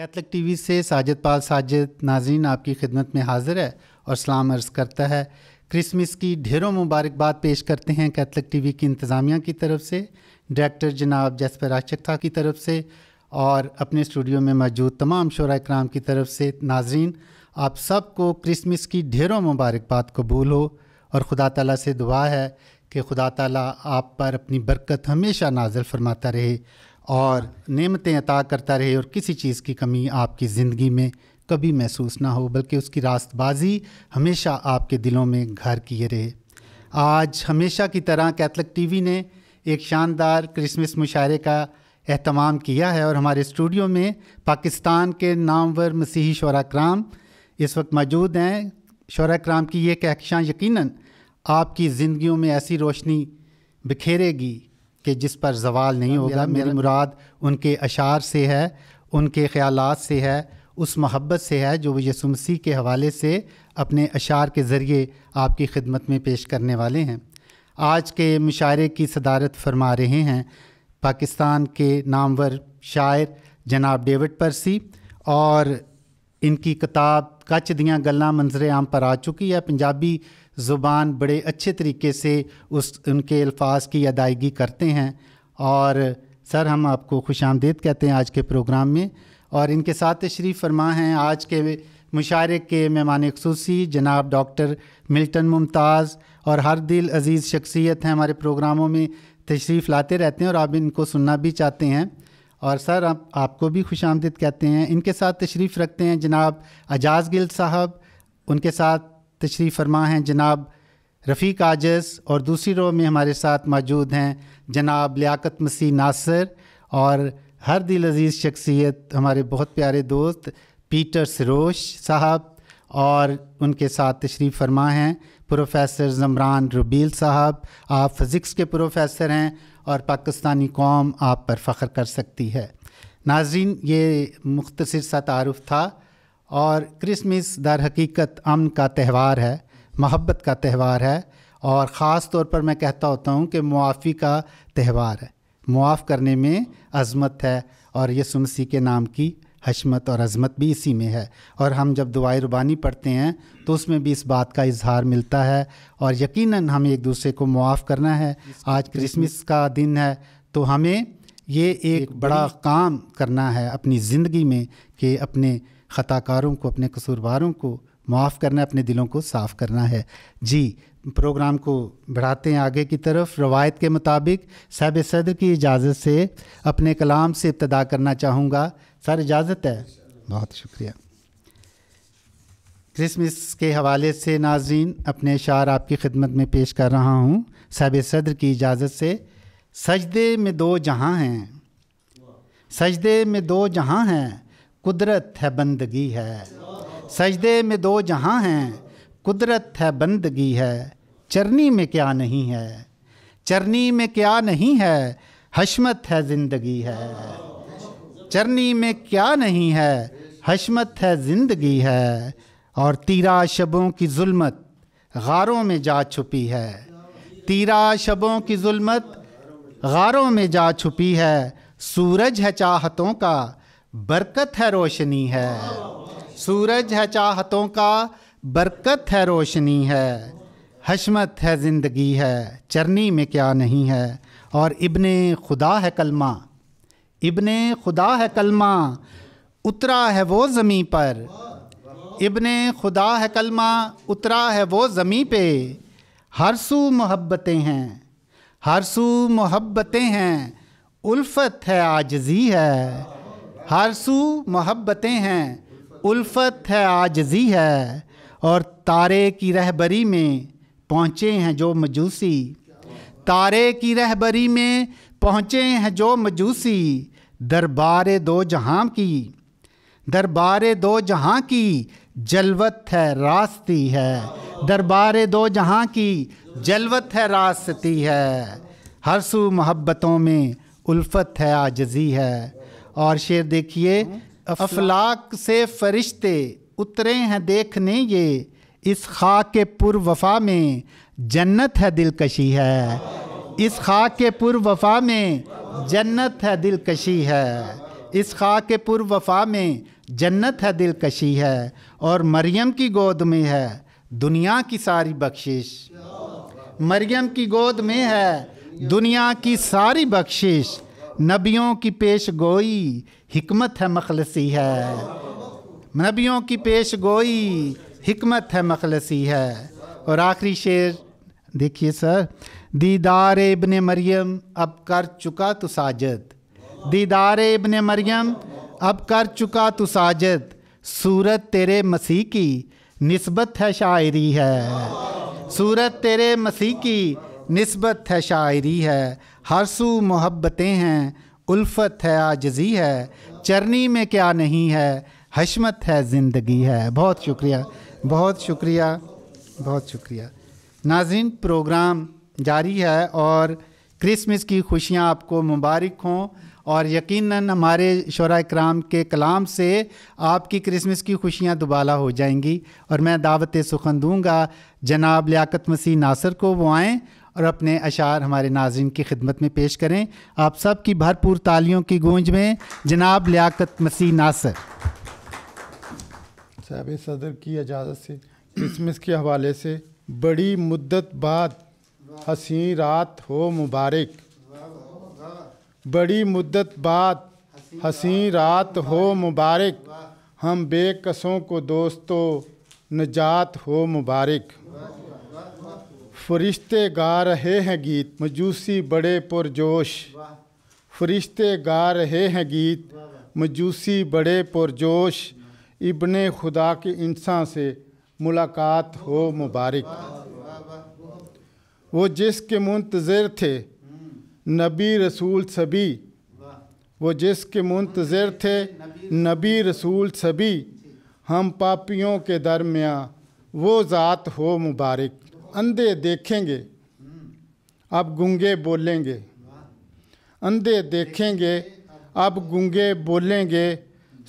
Catholic TV से साजिद पाल साजिद नाजीन आपकी खिदमत में हाजिर है और सलाम अर्ज़ करता है क्रिसमस की ढेरों मुबारकबाद पेश करते हैं कैथलिक टीवी की इंतज़ामिया की तरफ से डायरेक्टर जनाब जैसपर राशक था की तरफ से और अपने स्टूडियो में मौजूद तमाम शरा कराम की तरफ से नाजरीन आप सबको क्रिसमस की ढेरों मुबारकबाद कबूल हो और खुदा तला से दुआ है कि खुदा तला आप पर अपनी बरकत हमेशा नाजर फरमाता रहे और नेमतें अता करता रहे और किसी चीज़ की कमी आपकी ज़िंदगी में कभी महसूस ना हो बल्कि उसकी रास्तबाजी हमेशा आपके दिलों में घर किए रहे आज हमेशा की तरह कैथलिक टीवी ने एक शानदार क्रिसमस मुशारे का अहतमाम किया है और हमारे स्टूडियो में पाकिस्तान के नामवर मसीही शरा कराम इस वक्त मौजूद हैं शरा कराम की ये कहकशाँ यकीनन आपकी ज़िंदगियों में ऐसी रोशनी बिखेरेगी कि जिस पर जवाल नहीं हाँ, होगा मेरी मुराद उनके अशार से है उनके ख्याल से है उस मोहब्बत से है जो यसु मसीह के हवाले से अपने अशार के ज़रिए आपकी खिदमत में पेश करने वाले हैं आज के मुशायरे की सदारत फरमा रहे हैं पाकिस्तान के नामवर शायर जनाब डेविड परसी और इनकी किताब कच दियाँ गल्ला मंजर आम पर आ चुकी है पंजाबी ज़ुबान बड़े अच्छे तरीके से उस उनके अल्फाज की अदायगी करते हैं और सर हम आपको खुश आमदेद कहते हैं आज के प्रोग्राम में और इनके साथ तशरीफ़ फरमा हैं आज के मुशारे के मेहमान खसूसी जनाब डॉक्टर मिल्टन मुमताज़ और हर दिल अजीज़ शख्सियत हैं हमारे प्रोग्रामों में तशरीफ़ लाते रहते हैं और आप इनको सुनना भी चाहते हैं और सर आप आपको भी खुश आमदद कहते हैं इनके साथ तशरीफ़ रखते हैं जनाब एजाज गिल साहब उनके साथ तशरीफ़ फरमा हैं जनाब रफ़ीक आजस और दूसरी रो में हमारे साथ मौजूद हैं जनाब लियाकत मसीह नासर और हर दिल अजीज़ शख्सियत हमारे बहुत प्यारे दोस्त पीटर सरोश साहब और उनके साथ तशरीफ़ फरमा हैं प्रोफेसर ज़मरान रबील साहब आप फ़िज़िक्स के प्रोफेसर हैं और पाकिस्तानी कौम आप पर फ़ख्र कर सकती है नाजरीन ये मुख्तर सा तारफ़ था और क्रिसमस दर हकीकत अमन का त्यौहार है मोहब्बत का त्यौहार है और ख़ास तौर पर मैं कहता होता हूँ कि मुआफ़ी का त्यौहार है मुआफ़ करने में अज़मत है और यसु मसीह के नाम की हशमत और अज़मत भी इसी में है और हम जब दुआई रुबानी पढ़ते हैं तो उसमें भी इस बात का इजहार मिलता है और यकीनन हमें एक दूसरे को मुआफ़ करना है आज क्रिसमस का दिन है तो हमें ये एक, एक बड़ा काम करना है अपनी ज़िंदगी में कि अपने ख़ताकारों को अपने कसूरवारों को माफ़ करना अपने दिलों को साफ़ करना है जी प्रोग्राम को बढ़ाते हैं आगे की तरफ रवायत के मुताबिक साहब सदर की इजाज़त से अपने कलाम से इब्तदा करना चाहूँगा सर इजाज़त है बहुत शुक्रिया क्रिसमस के हवाले से नाजीन अपने शार आपकी खिदमत में पेश कर रहा हूँ साहब सदर की इजाज़त से सजदे में दो जहाँ हैं सजदे में दो जहाँ हैं कुदरत है बंदगी है सजदे में दो जहाँ हैं कुदरत है बंदगी है चरनी में क्या नहीं है चरनी में क्या नहीं है हशमत है ज़िंदगी है चरनी में क्या नहीं है हशमत है ज़िंदगी है और तीरा शबों की जुल्मत गारों में जा छुपी है तीरा शबों की जुल्मत गारों में जा छुपी है सूरज है चाहतों का बरकत है रोशनी है सूरज है चाहतों का बरकत है रोशनी है हशमत है ज़िंदगी है चरनी में क्या नहीं है और इबन खुदा है कलमा इबन खुदा है कलमा उतरा है वो ज़मीं पर इबन खुदा है कलमा उतरा है वो ज़मीं पे हर सू मोहब्बतें हैं हर सू मोहब्बतें हैं उल्फत है आजजी है सू मोहब्बतें हैं उल्फत है आजजी है और तारे की रहबरी में पहुँचे हैं जो मजूसी तारे की रहबरी में पहुँचे हैं जो मजूसी दरबार दो जहाँ की दरबार दो जहाँ की जलवत है रास्ती है दरबार दो जहाँ की जलवत है रास्ती है हर सू मोहब्बतों में उल्फत है आजजी है और शेर देखिए हम्म। अफलाक से फरिश्ते उतरे हैं देखने ये इस खा के पुर वफा में जन्नत है दिलकशी है इस खा के पुर वफा में जन्नत है दिलकशी है इस खा के पुर वफा में जन्नत है दिलकशी है और मरियम की गोद में है दुनिया की सारी बख्शिश मरियम की गोद में है दुनिया की सारी बख्शिश नबियों की पेश गोई हमत है मखलसी है नबियों की पेश गोई हमत है मखलसी है और आखिरी शेर देखिए सर दीदार इबन मरियम अब कर चुका तो साजद दीदार इबन मरियम अब कर चुका तो साजद सूरत तेरे मसीह की नस्बत है शायरी है सूरत तेरे मसीह की नस्बत है शायरी है हर सू मोहब्बतें हैं उल्फत है आजजी है चरनी में क्या नहीं है हशमत है ज़िंदगी है बहुत शुक्रिया बहुत शुक्रिया बहुत शुक्रिया नाजिन प्रोग्राम जारी है और क्रिसमस की खुशियाँ आपको मुबारक हों और यकीनन हमारे शरा कराम के कलाम से आपकी क्रिसमस की खुशियाँ दुबाला हो जाएंगी और मैं दावत सुखन दूँगा जनाब लियाकत मसीह नासर को वो आएँ और अपने अशार हमारे नाजिन की खिदमत में पेश करें आप सब की भरपूर तालियों की गूंज में जनाब लियाकत मसीह नासर साहब सदर की इजाज़त से क्रिसमस के हवाले से बड़ी मुद्दत बाद हसी रात हो मुबारक बड़ी मुद्दत बाद हसी रात हो मुबारक हम बेकसों को दोस्तों नजात हो मुबारक फरिश्ते गा रहे हैं गीत मजूसी बड़े पुरजोश फरिश्ते गा रहे हैं गीत मजूसी बड़े पुरजोश इबन खुदा के इंसान से मुलाकात हो मुबारक वो जिसके मुंतज़र थे नबी रसूल सभी वो जिसके मुंतज़र थे नबी रसूल सभी हम पापियों के दरमियाँ वो ज़ात हो मुबारक अंधे देखेंगे अब गूंगे बोलेंगे अंधे देखेंगे अब गूंगे बोलेंगे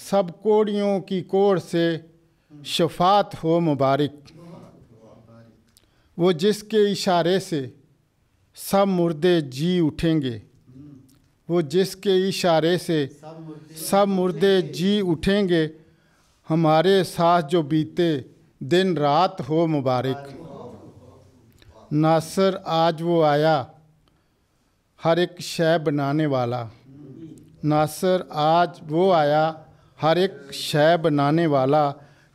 सब कोड़ियों की कोर से शफात हो मुबारक वो जिसके इशारे से सब मुर्दे जी उठेंगे वो जिसके इशारे से सब मुर्दे जी उठेंगे हमारे साथ जो बीते दिन रात हो मुबारक नासर आज वो आया हर एक शय बनाने वाला नासर आज वो आया हर एक शय बनाने वाला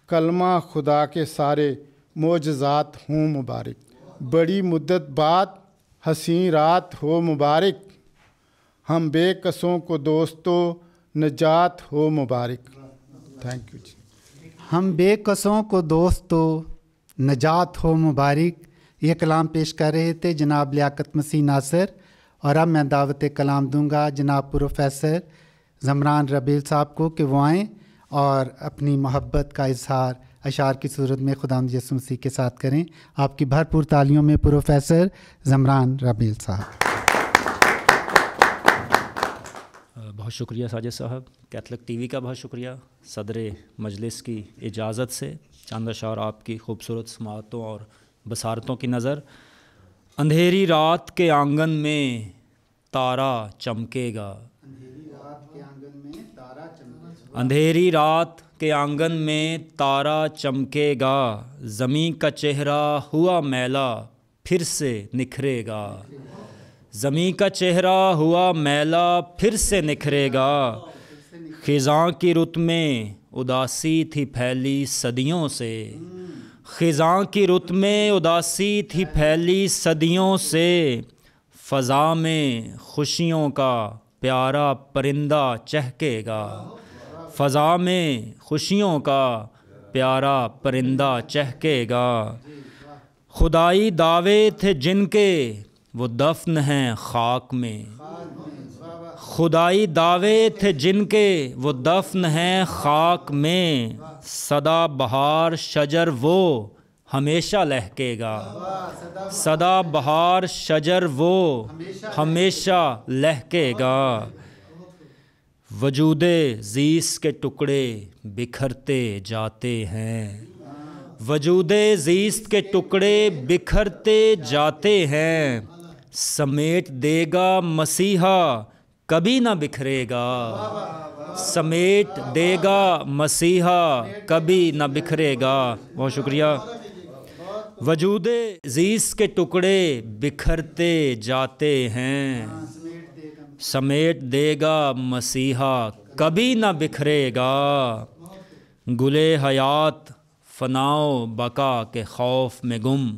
कलमा खुदा के सारे मोजात हों मुबारक बड़ी मुद्दत बाद हसी रात हो मुबारक हम बेकसों को दोस्तों नजात हो मुबारक थैंक यू जी हम बेकसों को दोस्तों नजात हो मुबारक ये कलाम पेश कर रहे थे जनाब लियाकत मसीह नासर और अब मैं दावत कलाम दूंगा जनाब प्रोफेसर जमरान रबील साहब को कि वो आएँ और अपनी मोहब्बत का इजहार अशार की सूरत में खुदा यसु मसीह के साथ करें आपकी भरपूर तालियों में प्रोफेसर जमरान रबील साहब बहुत शुक्रिया साजिद साहब कैथलिक टीवी का बहुत शुक्रिया सदर मजलिस की इजाज़त से चंद शाह आपकी खूबसूरत समातों और बसारतों की नज़र अंधेरी रात के आंगन में तारा चमकेगा अंधेरी रात के आंगन में तारा चमकेगा ज़मीं का चेहरा हुआ मैला फिर से निखरेगा ज़मीं का चेहरा हुआ मैला फिर से निखरेगा खिज़ां की रुत में उदासी थी फैली सदियों से ख़ज़ाँ की रुत में उदासी थी फैली सदियों से फ़ज़ा में खुशियों का प्यारा परिंदा चहकेगा फ़ज़ा में खुशियों का प्यारा परिंदा चहकेगा खुदाई दावे थे जिनके वो दफन हैं खाक में खुदाई दावे थे जिनके वो दफन हैं खाक में सदा बहार शजर वो हमेशा लहकेगा सदा बहार शजर वो हमेशा लहकेगा वजूद जीस के टुकड़े बिखरते जाते हैं वजूद जीस के टुकड़े बिखरते जाते हैं समेट देगा मसीहा कभी ना बिखरेगा समेट देगा मसीहा कभी ना बिखरेगा बहुत शुक्रिया वजूद जीस के टुकड़े बिखरते जाते हैं समेट देगा मसीहा कभी ना बिखरेगा गुले हयात फनाओ बका के खौफ में गुम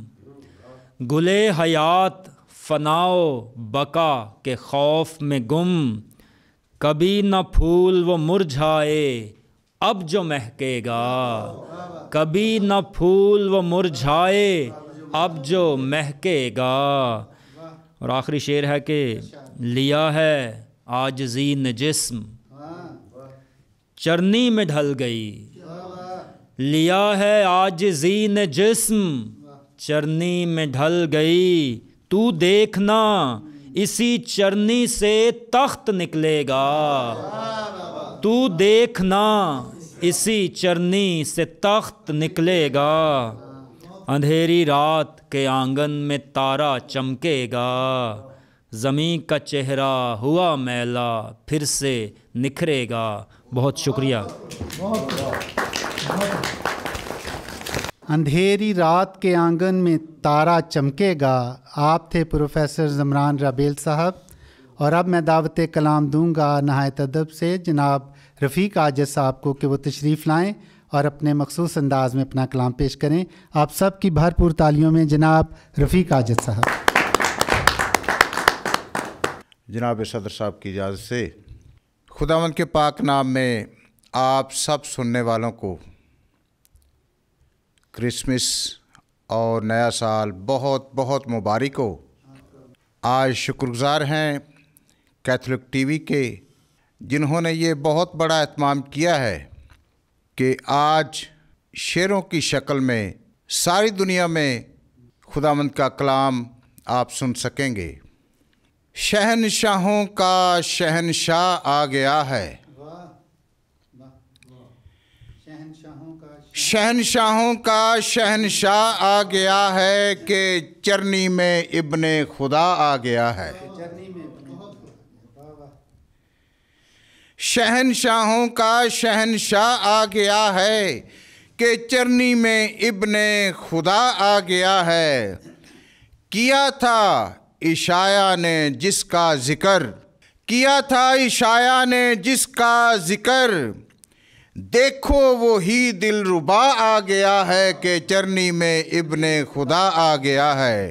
गुले हयात फनाओ बका के खौफ में गुम कभी न फूल वो मुरझाए अब जो महकेगा कभी न फूल वो मुरझाए अब जो महकेगा और आखिरी शेर है कि लिया है आज जीन जिस्म चरनी में ढल गई लिया है आज जीन जिस्म चरनी में ढल गई तू देखना इसी चरनी से तख्त निकलेगा तू देखना इसी चरनी से तख्त निकलेगा अंधेरी रात के आंगन में तारा चमकेगा ज़मीं का चेहरा हुआ मैला फिर से निखरेगा बहुत शुक्रिया बहुत अंधेरी रात के आंगन में तारा चमकेगा आप थे प्रोफेसर जमरान रबेल साहब और अब मैं दावत कलाम दूंगा नहायत अदब से जनाब रफ़ीक आजद साहब को कि वो तशरीफ़ लाएँ और अपने मखसूस अंदाज में अपना कलाम पेश करें आप सब की भरपूर तालियों में जनाब रफ़ीक आजद साहब जनाब सदर साहब की इजाज़त से खुदावन के पाक नाम में आप सब सुनने वालों को क्रिसमस और नया साल बहुत बहुत मुबारक हो आज शुक्रगुजार हैं कैथलिक टीवी के जिन्होंने ये बहुत बड़ा अहतमाम किया है कि आज शेरों की शक्ल में सारी दुनिया में खुदामंद का कलाम आप सुन सकेंगे शहनशाहों का शहनशाह आ गया है शहनशाहों का शहनशाह आ गया है कि चरनी में इब्ने खुदा आ गया है शहनशाहों का शहनशाह आ गया है कि चरनी में इब्ने खुदा आ गया है किया था इशाया ने जिसका ज़िक्र किया था इशाया ने जिसका ज़िक्र देखो वो ही दिल रुबा आ गया है कि चरनी में इब्ने खुदा आ गया है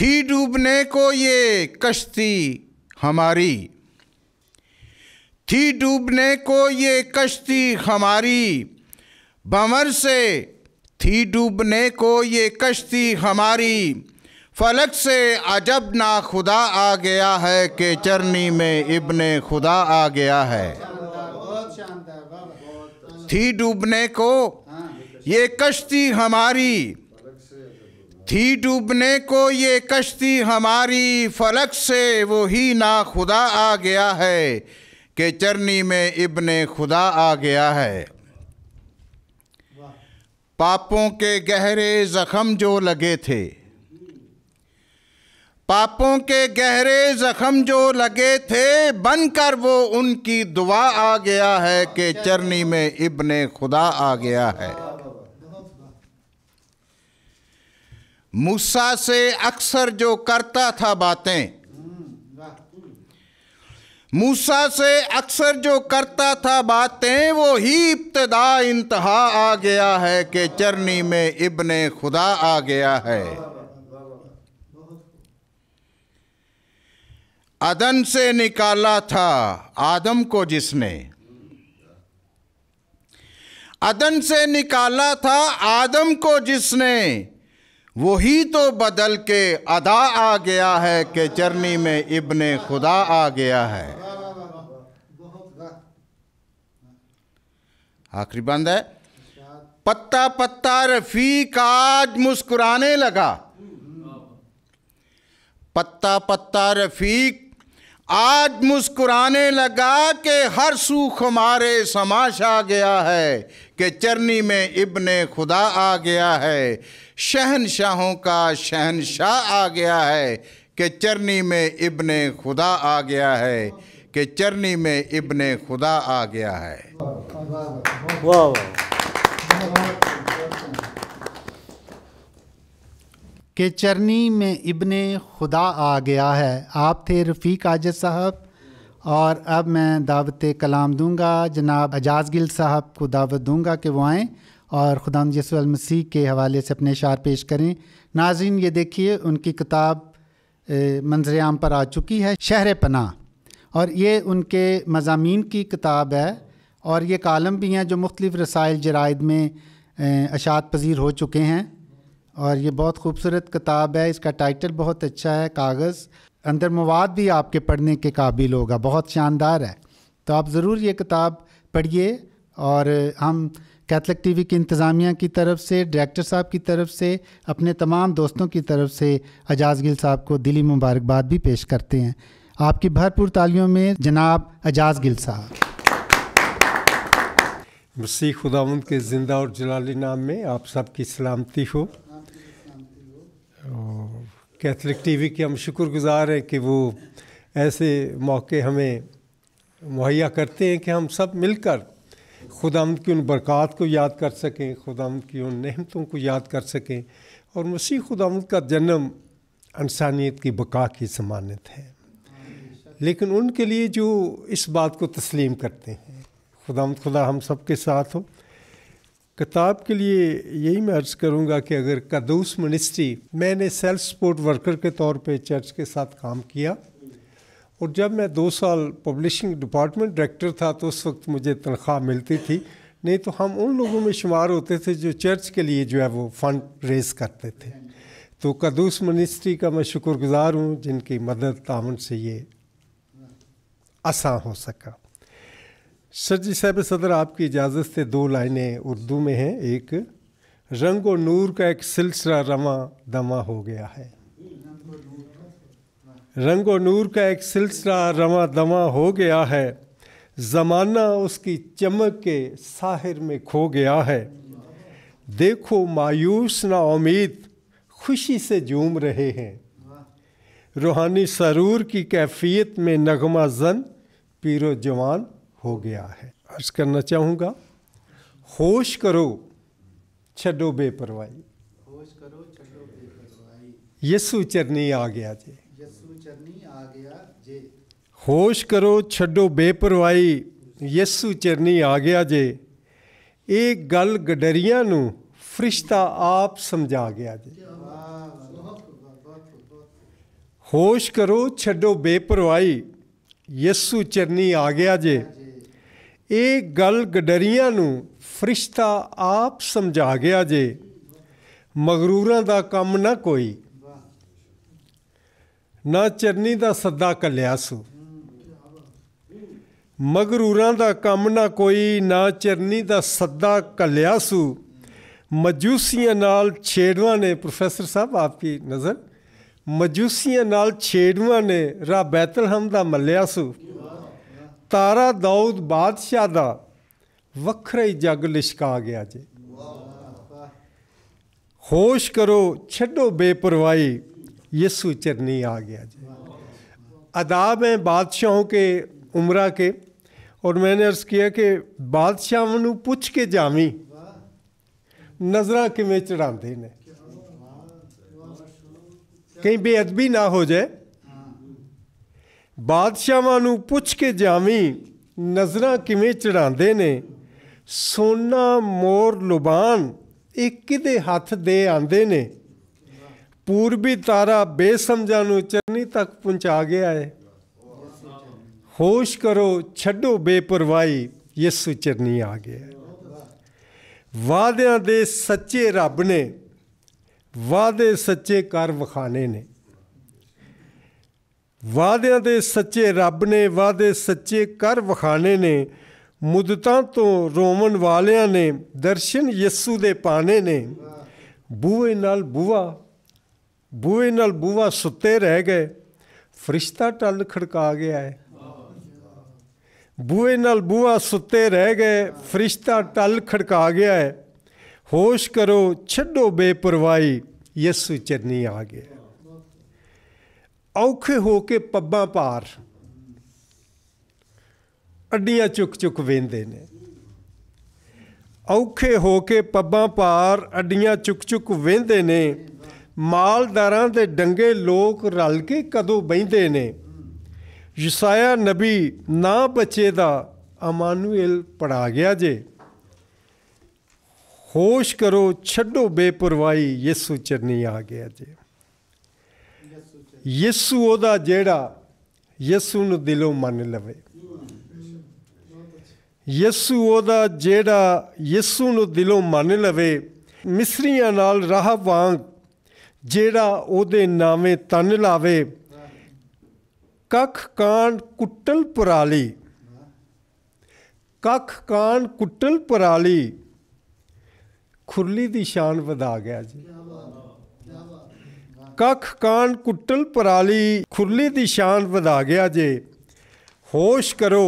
थी डूबने को ये कश्ती हमारी थी डूबने को ये कश्ती हमारी बमर से थी डूबने को ये कश्ती हमारी फलक से अजब ना खुदा आ गया है के चरनी में इब्ने खुदा आ गया है थी डूबने को ये कश्ती हमारी थी डूबने को ये कश्ती हमारी फलक से वो ही ना खुदा आ गया है कि चरनी में इब्ने खुदा आ गया है पापों के गहरे जख्म जो लगे थे पापों के गहरे जख्म जो लगे थे बनकर वो उनकी दुआ आ गया है कि चरनी में इब्ने खुदा आ गया है मूसा से अक्सर जो करता था बातें मूसा से अक्सर जो करता था बातें वो ही इब्तदा इंतहा आ गया है कि चरनी में इब्ने खुदा आ गया है अदन से निकाला था आदम को जिसने अदन से निकाला था आदम को जिसने वही तो बदल के अदा आ गया है के चरनी में इब्ने खुदा आ गया है आखिरी बंद है पत्ता पत्ता रफीक आज मुस्कुराने लगा पत्ता पत्ता रफीक आज मुस्कुराने लगा कि हर सुख हमारे समाश आ गया है कि चरनी में इबन खुदा आ गया है शहनशाहों का शहनशाह आ गया है कि चरनी में इबन खुदा आ गया है कि चरनी में इबन खुदा आ गया है वाह कि चरनी में इबन खुदा आ गया है आप थे रफ़ीक आजद साहब और अब मैं दावत कलाम दूंगा जनाब एजाज गिल साहब को दावत दूंगा कि वो आएँ और खुदा मसीह के हवाले से अपने इशार पेश करें नाजिन ये देखिए उनकी किताब मंजर आम पर आ चुकी है शहर पना और ये उनके मजामी की किताब है और ये कालम भी हैं जो मुख्तलिफ़ रसायल जराइद में अशात पजीर हो चुके हैं और ये बहुत खूबसूरत किताब है इसका टाइटल बहुत अच्छा है कागज़ अंदर मवाद भी आपके पढ़ने के काबिल होगा बहुत शानदार है तो आप ज़रूर ये किताब पढ़िए और हम कैथलिक टीवी की इंतज़ामिया की तरफ से डायरेक्टर साहब की तरफ से अपने तमाम दोस्तों की तरफ से एजाज़ गिल साहब को दिली मुबारकबाद भी पेश करते हैं आपकी भरपूर तालियों में जनाब एजाज़ गिल साहब मसीह खुदावंद के ज़िंदा और जलाली नाम में आप सबकी सलामती हो कैथलिक टीवी के हम शुक्रगुजार हैं कि वो ऐसे मौके हमें मुहैया करते हैं कि हम सब मिलकर खुदाम की उन बरक़ात को याद कर सकें खुदाम की उन नहमतों को याद कर सकें और मसीह खुदाम का जन्म इंसानियत की बका की जमानत है लेकिन उनके लिए जो इस बात को तस्लीम करते हैं खुदाम खुदा हम सब के साथ हो किताब के लिए यही मैं अर्ज़ करूँगा कि अगर कदूस मिनिस्ट्री मैंने सेल्फ सपोर्ट वर्कर के तौर पे चर्च के साथ काम किया और जब मैं दो साल पब्लिशिंग डिपार्टमेंट डायरेक्टर था तो उस वक्त मुझे तनख्वाह मिलती थी नहीं तो हम उन लोगों में शुमार होते थे जो चर्च के लिए जो है वो फ़ंड रेज करते थे तो कदूस मिनिस्ट्री का मैं शुक्रगुज़ार हूँ जिनकी मदद तामन से ये आसान हो सका सर जी साहब सदर आपकी इजाज़त से दो लाइनें उर्दू में हैं एक रंग और नूर का एक सिलसिला रवा दमा हो गया है रंग और नूर का एक सिलसिला रवा दमा हो गया है ज़माना उसकी चमक के साहिर में खो गया है देखो मायूस ना उम्मीद खुशी से झूम रहे हैं रूहानी सरूर की कैफियत में नगमा जन पीरो जवान ਹੋ ਗਿਆ ਹੈ अर्ज ਕਰਨਾ ਚਾਹੂੰਗਾ ਹੋਸ਼ ਕਰੋ ਛੱਡੋ ਬੇਪਰਵਾਹੀ ਹੋਸ਼ ਕਰੋ ਛੱਡੋ ਬੇਪਰਵਾਹੀ ਯਿਸੂ ਚਰਨੀ ਆ ਗਿਆ ਜੀ ਯਿਸੂ ਚਰਨੀ ਆ ਗਿਆ ਜੀ ਹੋਸ਼ ਕਰੋ ਛੱਡੋ ਬੇਪਰਵਾਹੀ ਯਿਸੂ ਚਰਨੀ ਆ ਗਿਆ ਜੀ ਇਹ ਗੱਲ ਗਡਰੀਆਂ ਨੂੰ ਫਰਿਸ਼ਤਾ ਆਪ ਸਮਝਾ ਗਿਆ ਜੀ ਹੋਸ਼ ਕਰੋ ਛੱਡੋ ਬੇਪਰਵਾਹੀ ਯਿਸੂ ਚਰਨੀ ਆ ਗਿਆ ਜੀ ਇਹ ਗੱਲ ਗਡਰੀਆਂ ਨੂੰ ਫਰਿਸ਼ਤਾ ਆਪ ਸਮਝਾ ਗਿਆ ਜੇ ਮਗਰੂਰਾਂ ਦਾ ਕੰਮ ਨਾ ਕੋਈ ਨਾ ਚਰਨੀ ਦਾ ਸੱਦਾ ਕੱਲਿਆ ਸੂ ਮਗਰੂਰਾਂ ਦਾ ਕੰਮ ਨਾ ਕੋਈ ਨਾ ਚਰਨੀ ਦਾ ਸੱਦਾ ਕੱਲਿਆ ਸੂ ਮਜੂਸੀਆਂ ਨਾਲ ਛੇੜਵਾ ਨੇ ਪ੍ਰੋਫੈਸਰ ਸਾਹਿਬ ਆਪਕੀ ਨਜ਼ਰ ਮਜੂਸੀਆਂ ਨਾਲ ਛੇੜਵਾ ਨੇ ਰਾ ਬੈਤਲਹਮ ਦਾ ਮੱਲਿਆ ਸੂ तारा ਦਾਊਦ बादशाह ਦਾ ਵੱਖਰਾ ਹੀ ਜੱਗ ਲਿਸ਼ਕਾ ਗਿਆ ਜੀ ਹੋਸ਼ ਕਰੋ ਛੱਡੋ ਬੇਪਰਵਾਹੀ ਯਿਸੂ ਚਰਨੀ ਆ गया जी अदाब हैं बादशाहों के उमरा के और मैंने अर्ज़ किया कि बादशाह पुछ के जामी नज़र किमें चढ़ाते हैं कहीं बेअदबी ना हो जाए ਬਾਦਸ਼ਾਹਾਂ ਨੂੰ ਪੁੱਛ ਕੇ ਜਾਵੀਂ ਨਜ਼ਰਾਂ ਕਿਵੇਂ ਚੜਾਉਂਦੇ ਨੇ ਸੋਨਾ ਮੋਰ ਲੁਬਾਨ ਇਹ ਕਿਦੇ ਹੱਥ ਦੇ ਆਂਦੇ ਨੇ ਪੂਰਬੀ ਤਾਰਾ ਬੇਸਮਝਾਂ ਨੂੰ ਚਰਨੀ ਤੱਕ ਪਹੁੰਚਾ ਗਿਆ ਏ ਹੋਸ਼ ਕਰੋ ਛੱਡੋ ਬੇਪਰਵਾਹੀ ਯਿਸੂ ਚਰਨੀ ਆ ਗਿਆ ਵਾਦਿਆਂ ਦੇ ਸੱਚੇ ਰੱਬ ਨੇ ਵਾਦੇ ਸੱਚੇ ਕਰ ਵਿਖਾਣੇ ਨੇ ਵਾਅਦਿਆਂ ਦੇ ਸੱਚੇ ਰੱਬ ਨੇ ਵਾਅਦੇ ਸੱਚੇ ਕਰ ਵਖਾਣੇ ਨੇ ਮੁਦਤਾਂ ਤੋਂ ਰੋਮਨ ਵਾਲਿਆਂ ਨੇ ਦਰਸ਼ਨ ਯਿਸੂ ਦੇ ਪਾਣੇ ਨੇ ਬੂਏ ਨਾਲ ਬੂਆ ਬੂਏ ਨਾਲ ਬੂਆ ਸੁੱਤੇ ਰਹਿ ਗਏ ਫਰਿਸ਼ਤਾ ਟੱਲ ਖੜਕਾ ਗਿਆ ਹੈ ਬੂਏ ਨਾਲ ਬੂਆ ਸੁੱਤੇ ਰਹਿ ਗਏ ਫਰਿਸ਼ਤਾ ਟੱਲ ਖੜਕਾ ਗਿਆ ਹੈ ਹੋਸ਼ ਕਰੋ ਛੱਡੋ ਬੇਪਰਵਾਹੀ ਯਿਸੂ ਚਰਨੀ ਆ ਗਿਆ ਔਖੇ ਹੋ ਕੇ ਪੱਬਾਂ ਪਾਰ ਅੱਡੀਆਂ ਚੁੱਕ ਚੁੱਕ ਵੇਂਦੇ ਨੇ ਔਖੇ ਹੋ ਕੇ ਪੱਬਾਂ ਪਾਰ ਅੱਡੀਆਂ ਚੁੱਕ ਚੁੱਕ ਵੇਂਦੇ ਨੇ ਮਾਲਦਾਰਾਂ ਦੇ ਡੰਗੇ ਲੋਕ ਰਲ ਕੇ ਕਦੋਂ ਬੈਂਦੇ ਨੇ ਯਸਾਇਆ ਨਬੀ ਨਾ ਬਚੇ ਦਾ ਅਮਾਨੂਅਲ ਪੜਾ ਗਿਆ ਜੇ ਹੋਸ਼ ਕਰੋ ਛੱਡੋ ਬੇਪਰਵਾਹੀ ਯਿਸੂ ਚਰਨੀ ਆ ਗਿਆ ਜੇ ਯਿਸੂ ਉਹਦਾ ਜਿਹੜਾ ਯਿਸੂ ਨੂੰ ਦਿਲੋਂ ਮੰਨ ਲਵੇ ਯਿਸੂ ਉਹਦਾ ਜਿਹੜਾ ਯਿਸੂ ਨੂੰ ਦਿਲੋਂ ਮੰਨ ਲਵੇ ਮਿਸਰੀਆਂ ਨਾਲ ਰਾਹ ਵਾਂਗ ਜਿਹੜਾ ਉਹਦੇ ਨਾਵੇਂ ਤਨ ਲਾਵੇ ਕੱਖ ਕਾਂਡ ਕੁੱਟਲ ਪੁਰਾਲੀ ਕੱਖ ਕਾਂਡ ਕੁੱਟਲ ਪੁਰਾਲੀ ਖੁਰਲੀ ਦੀ ਸ਼ਾਨ ਵਧਾ ਗਿਆ ਜੀ ਕੱਖ ਕਾਨ ਕੁੱਟਲ ਪਰਾਲੀ ਖੁਰਲੀ ਦੀ ਸ਼ਾਨ ਵਧਾ ਗਿਆ ਜੇ ਹੋਸ਼ ਕਰੋ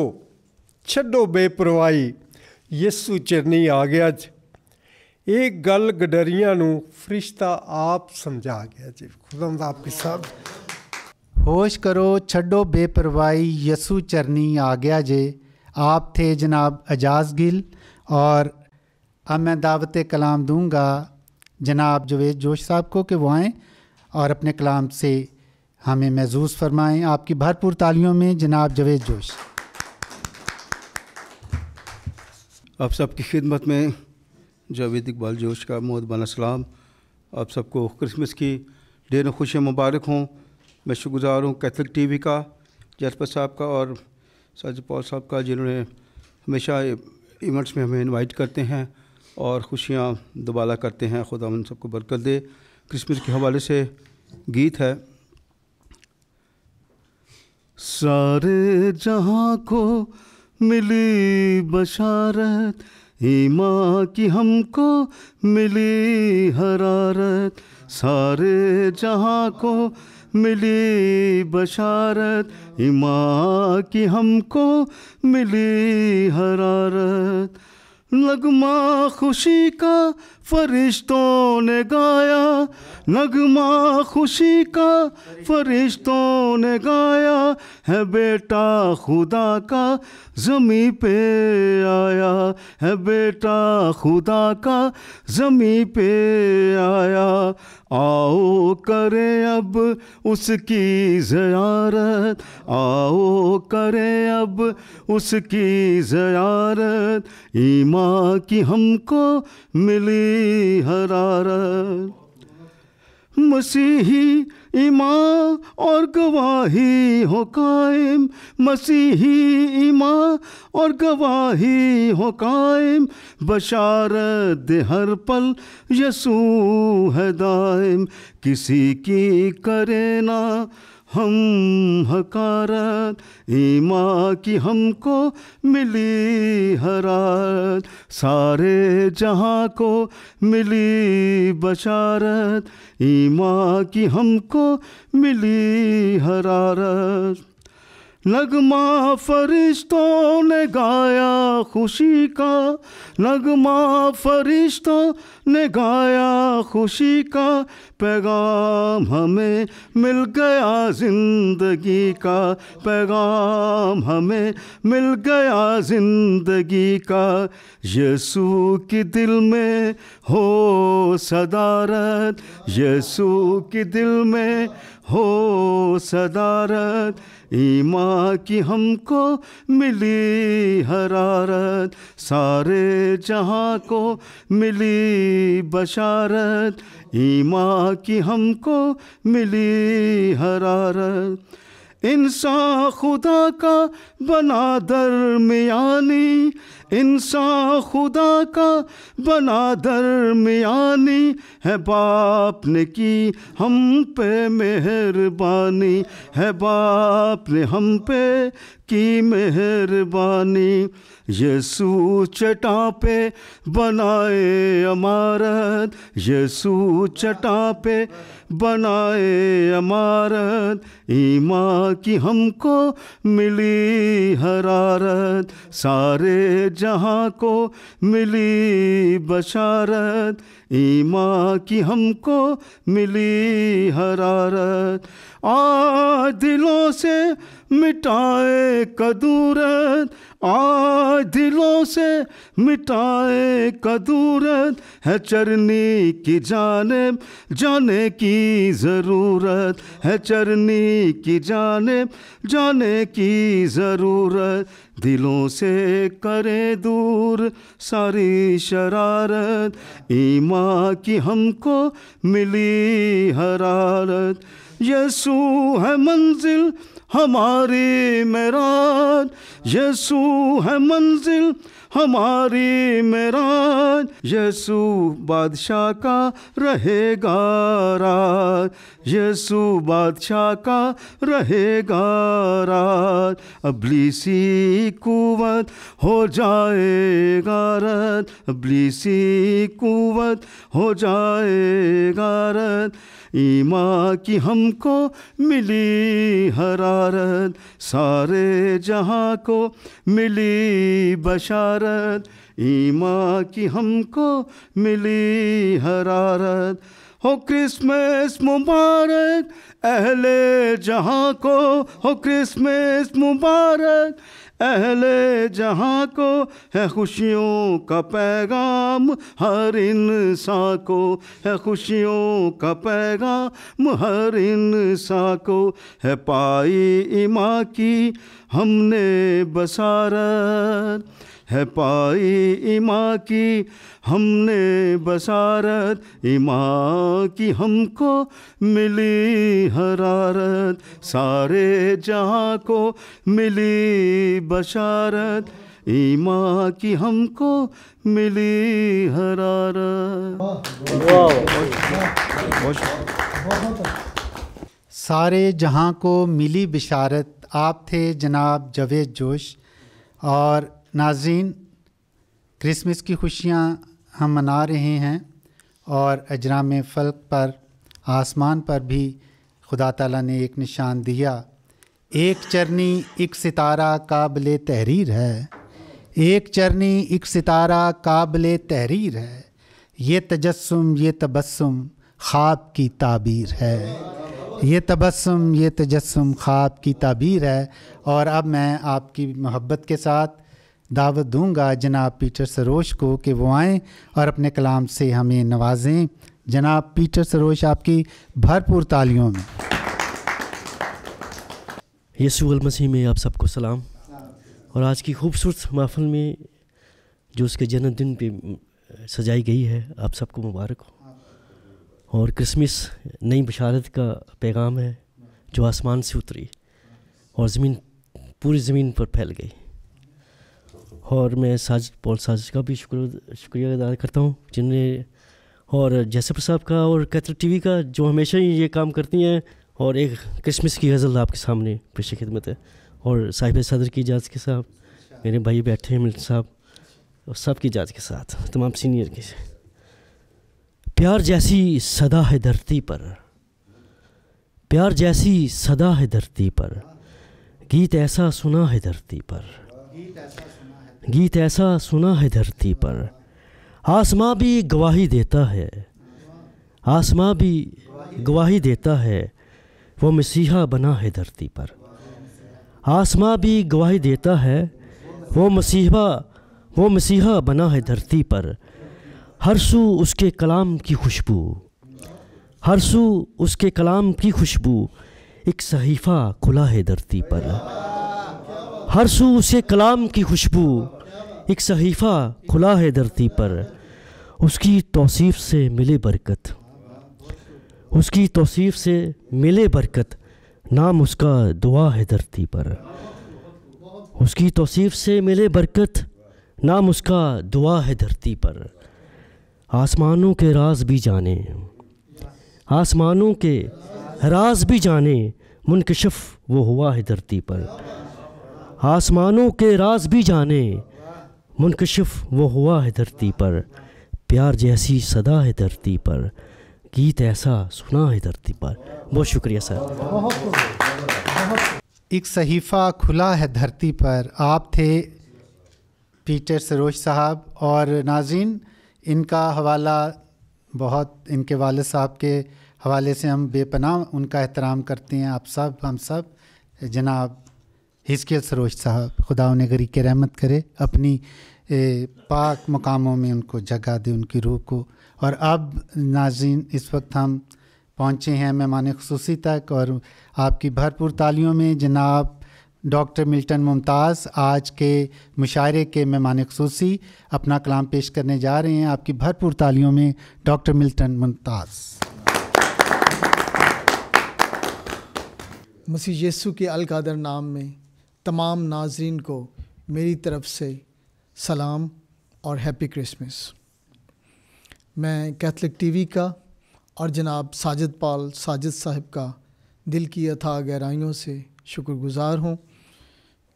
ਛੱਡੋ ਬੇਪਰਵਾਹੀ ਯਿਸੂ ਚਰਨੀ ਆ ਗਿਆ ਜੀ ਇਹ ਗੱਲ ਗਡਰੀਆਂ ਨੂੰ ਫਰਿਸ਼ਤਾ ਆਪ ਸਮਝਾ ਗਿਆ ਜੀ ਖੁਦਮ ਦਾ ਆਪਕੇ ਸਾਥ ਹੋਸ਼ ਕਰੋ ਛੱਡੋ ਬੇਪਰਵਾਹੀ ਯਿਸੂ ਚਰਨੀ ਆ ਗਿਆ ਜੇ ਆਪ थे ਜਨਾਬ ਅਜਾਜ਼ ਗਿਲ ਔਰ ਅਮੈਂ ਦਾਵਤੇ ਕਲਾਮ ਦੂੰਗਾ ਜਨਾਬ ਜਵੇਦ ਜੋਸ਼ ਸਾਹਿਬ ਕੋ ਕਿ ਵਾਏ और अपने कलाम से हमें महजूज़ फरमाएँ आपकी भरपूर तालियों में जनाब जवेद जोश आप सबकी खिदमत में जावेद इकबाल जोश का मोहबाना सलाम आप सबको क्रिसमस की डेर खुशियाँ मुबारक हों मैं शुक्रगुजार हूँ कैथलिक वी का जसपत साहब का और सज पॉल साहब का जिन्होंने हमेशा इवेंट्स में हमें इनवाइट करते हैं और खुशियाँ दुबाला करते हैं खुदा उन सबको बरकत दे क्रिसमस के हवाले से गीत है सारे जहाँ को मिली बशारत ईमा की हमको मिली हरारत सारे जहाँ को मिली बशारत ईमा की हमको मिली हरारत नगमा खुशी का फरिश्तों ने गाया नगमा खुशी का फरिश्तों ने गाया है बेटा खुदा का जमी पे आया है बेटा खुदा का जमी पे आया आओ करें अब उसकी जयारत आओ करें अब उसकी जयारत ईमा की हमको मिली हरारत मसीही ईमा और गवाही हो कायम मसीही इमां और गवाही हो कायम बशारत हर पल यसू है दायम किसी की करे ना हम हकारत ईमा की हमको मिली हरारत सारे जहाँ को मिली बशारत ईमा की हमको मिली हरारत नगमा फरिश्तों ने गाया खुशी का नगमा फरिश्तों ने गाया खुशी का पैगाम हमें मिल गया जिंदगी का पैगाम हमें मिल गया जिंदगी का यसु के दिल में हो सदारत यसु के दिल में हो सदारत ईमा की हमको मिली हरारत सारे जहाँ को मिली बशारत ईमा की हमको मिली हरारत इंसान खुदा का बना दरमियानी इंसान खुदा का बना दरमियानी है बाप ने की हम पे मेहरबानी है बाप ने हम पे की मेहरबानी यसू चटा पे बनाए अमारत यसू चटा पे बनाए अमारत ईमा की हमको मिली हरारत सारे जहाँ को मिली बशारत ईमा की हमको मिली हरारत आ दिलों से मिटाए कदूरत दिलों से मिटाए कदूरत है चरनी की जाने जाने की ज़रूरत है चरनी की जाने जाने की ज़रूरत दिलों से करे दूर सारी शरारत ईमा की हमको मिली हरारत यसू है मंजिल हमारी मेराज यसु है मंजिल हमारी मेराज यसु बादशाह का रहेगा राज यसु बादशाह का रहेगा राज अबलीसी कुवत हो जाएगा रद अबलीसी कुवत हो जाएगा रद ईमा की हमको मिली हरारत सारे जहाँ को मिली बशारत ईमा की हमको मिली हरारत हो क्रिसमस मुबारक अहले जहाँ को हो क्रिसमस मुबारक अहले जहाँ को है खुशियों का पैगाम हर इंसा को है खुशियों का पैगाम हर इंसा को है पाई इमा की हमने बसारत है पाई इमा की हमने बसारत इमा की हमको मिली हरारत सारे जहाँ को मिली बशारत ईमा की हमको मिली हरारत सारे जहाँ को मिली बिशारत आप थे जनाब जवेद जोश और नाजीन क्रिसमस की खुशियाँ हम मना रहे हैं और अजराम फ़ल्क पर आसमान पर भी खुदा ताला ने एक निशान दिया एक चरनी एक सितारा काबिल तहरीर है एक चरनी एक सितारा काबिल तहरीर है ये तजस्म ये तबस्म ख्वाब की ताबीर है ये तबस्म ये तजस्म ख्वाब की ताबीर है और अब मैं आपकी मोहब्बत के साथ दावत दूंगा जनाब पीटर सरोश को कि वो आएँ और अपने कलाम से हमें नवाजें जनाब पीटर सरोश आपकी भरपूर तालियों में यसूल मसीह में आप सबको सलाम और आज की खूबसूरत महफल में जो उसके जन्मदिन पे सजाई गई है आप सबको मुबारक हो और क्रिसमस नई बशारत का पैगाम है जो आसमान से उतरी और ज़मीन पूरी ज़मीन पर फैल गई और मैं साजिद पॉल साजिद का भी शुक्र शुक्रिया अदा करता हूँ जिन्होंने और जैसे साहब का और कैथर टीवी का जो हमेशा ही ये काम करती हैं और एक क्रिसमस की गज़ल आपके सामने पेश खिदमत है और साहिब सदर की इजाज़ के साथ मेरे भाई बैठे हैं मिल साहब और सब की इजाज़ के साथ तमाम सीनियर के प्यार जैसी सदा है धरती पर प्यार जैसी सदा है धरती पर गीत ऐसा सुना है धरती पर गीत ऐसा सुना है धरती पर आसमां भी गवाही देता है आसमां भी गवाही देता है वो मसीहा बना है धरती पर आसमां भी गवाही देता है वो मसीहा वो मसीहा बना है धरती पर हर सू उसके कलाम की खुशबू हर सू उसके कलाम की खुशबू एक सहीफ़ा खुला है धरती पर हर सू उसे कलाम की खुशबू एक सहीफ़ा खुला है धरती पर उसकी तोसीफ़ से मिले बरकत उसकी तोसीफ़ से मिले बरकत नाम उसका दुआ है धरती पर उसकी तोसीफ़ से मिले बरकत नाम उसका दुआ है धरती पर आसमानों के राज भी जाने आसमानों के राज भी जाने मुनकशफ वो हुआ है धरती पर आसमानों के राज भी जाने मुनकशिफ वो हुआ है धरती पर प्यार जैसी सदा है धरती पर गीत ऐसा सुना है धरती पर बहुत शुक्रिया सर एक सहीफ़ा खुला है धरती पर आप थे पीटर सरोज साहब और नाजिन इनका हवाला बहुत इनके वाल साहब के हवाले से हम बेपनाह उनका एहतराम करते हैं आप सब हम सब जनाब हिस्कियत सरोज साहब खुदा उन्हें गरी के रहमत करे अपनी पाक मकामों में उनको जगह दे उनकी रूह को और अब नाजिन इस वक्त हम पहुँचे हैं मेहमान खसूस तक और आपकी भरपूर तालियों में जनाब डॉक्टर मिल्टन मुमताज़ आज के मुशायरे के मेहमान खसूसी अपना कलाम पेश करने जा रहे हैं आपकी भरपूर तालियों में डॉक्टर मिल्टन मुमताज़ मसीह यसु के अलकादर नाम में तमाम नाजरीन को मेरी तरफ़ से सलाम और हैप्पी क्रिसमस मैं कैथलिक टीवी का और जनाब साजिद पाल साजिद साहब का दिल की अथा गहराइयों से शुक्रगुज़ार हूँ